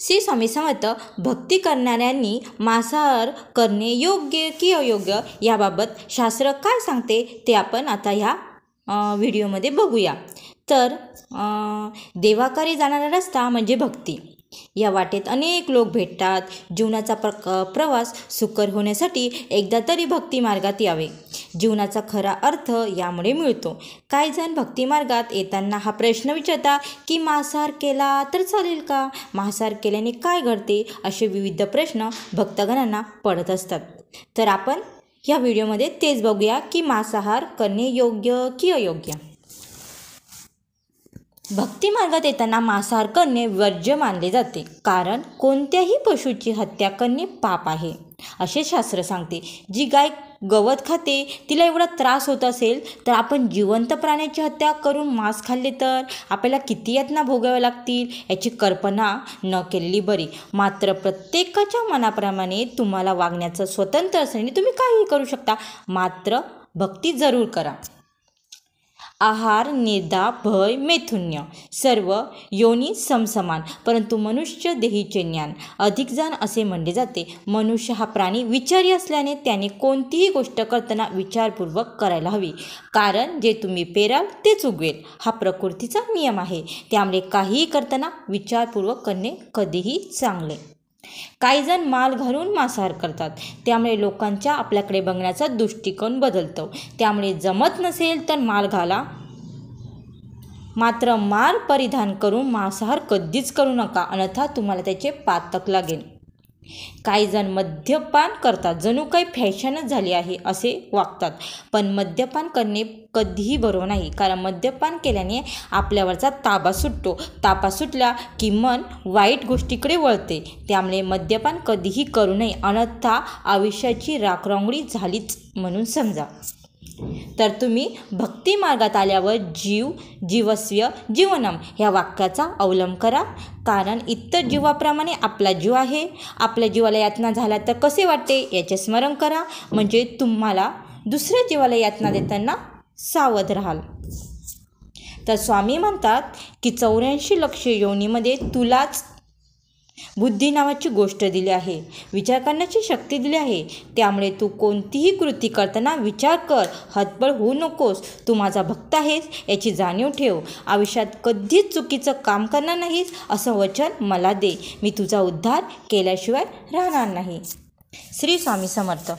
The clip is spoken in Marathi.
श्री स्वामी समर्थ भक्ती करणाऱ्यांनी मांसाहार करणे योग्य की अयोग्य याबाबत शास्त्र काय सांगते ते आपण आता ह्या व्हिडिओमध्ये बघूया तर देवाकडे जाणारा रस्ता म्हणजे भक्ती या वाटेत अनेक लोक भेटतात जीवनाचा प्र प्रवास सुकर होण्यासाठी एकदा तरी भक्ती मार्गात यावे जीवनाचा खरा अर्थ यामुळे मिळतो काही जण भक्तिमार्गात येताना हा प्रश्न विचारता की मांसाहार केला तर चालेल का मांसाहार केल्याने काय घडते असे विविध प्रश्न भक्तगणांना पडत असतात तर आपण या व्हिडिओमध्ये तेच बघूया की मांसाहार करणे योग्य की अयोग्य भक्ती मार्गात येताना मांसाहार करणे वर्ज्य मानले जाते कारण कोणत्याही पशूची हत्या करणे पाप आहे असे शास्त्र सांगते जी गाय गवत खाते तिला एवढा त्रास होत असेल तर आपण जिवंत प्राण्याची हत्या करून मांस खाल्ले तर आपल्याला किती यातना भोगाव्या लागतील याची कल्पना न केलेली बरी मात्र प्रत्येकाच्या मनाप्रमाणे तुम्हाला वागण्याचं स्वतंत्र असेल तुम्ही काहीही करू शकता मात्र भक्ती जरूर करा आहार निदा भय मैथुन्य सर्व योनी समसमान परंतु मनुष्य देहीचे ज्ञान अधिक जाण असे म्हणले जाते मनुष्य हा प्राणी विचारी असल्याने त्याने कोणतीही गोष्ट करताना विचारपूर्वक करायला हवी कारण जे तुम्ही पेराल तेच उगवेल हा प्रकृतीचा नियम आहे त्यामुळे काहीही करताना विचारपूर्वक करणे कधीही चांगले जण माल घालून मांसाहार करतात त्यामुळे लोकांच्या आपल्याकडे बघण्याचा दृष्टिकोन बदलतो त्यामुळे जमत नसेल तर माल घाला मात्र माल परिधान करून मांसाहार कधीच करू नका अन्यथा तुम्हाला त्याचे पातक लागेल काहीजण मद्यपान करतात जणू काही फॅशनच झाली आहे असे वागतात पण मद्यपान करणे कधीही बरोबर नाही कारण मद्यपान केल्याने आपल्यावरचा ताबा सुटतो ताबा सुटला की मन वाईट गोष्टीकडे वळते त्यामुळे मद्यपान कधीही करू नये अनथा आयुष्याची राखरांगोळी झालीच म्हणून समजा तर तुम्ही भक्ती मार्गात आल्यावर जीव जीवस्य जीवनम ह्या वाक्याचा अवलंब करा कारण इतर जीवाप्रमाणे आपला जीव आहे आपल्या जीवाला यातना झाला तर कसे वाटते याचे स्मरण करा म्हणजे तुम्हाला दुसऱ्या जीवाला यातना देताना सावध राहाल तर स्वामी म्हणतात की चौऱ्याऐंशी लक्ष योनीमध्ये तुलाच बुद्धी नावाची गोष्ट दिली आहे विचार करण्याची शक्ती दिली आहे त्यामुळे तू कोणतीही कृती करताना विचार कर हतबळ होऊ नकोस तू माझा भक्त आहेस याची जाणीव ठेव आयुष्यात कधीच चुकीचं काम करणार नाहीस असं वचन मला दे मी तुझा उद्धार केल्याशिवाय राहणार नाही श्री स्वामी समर्थ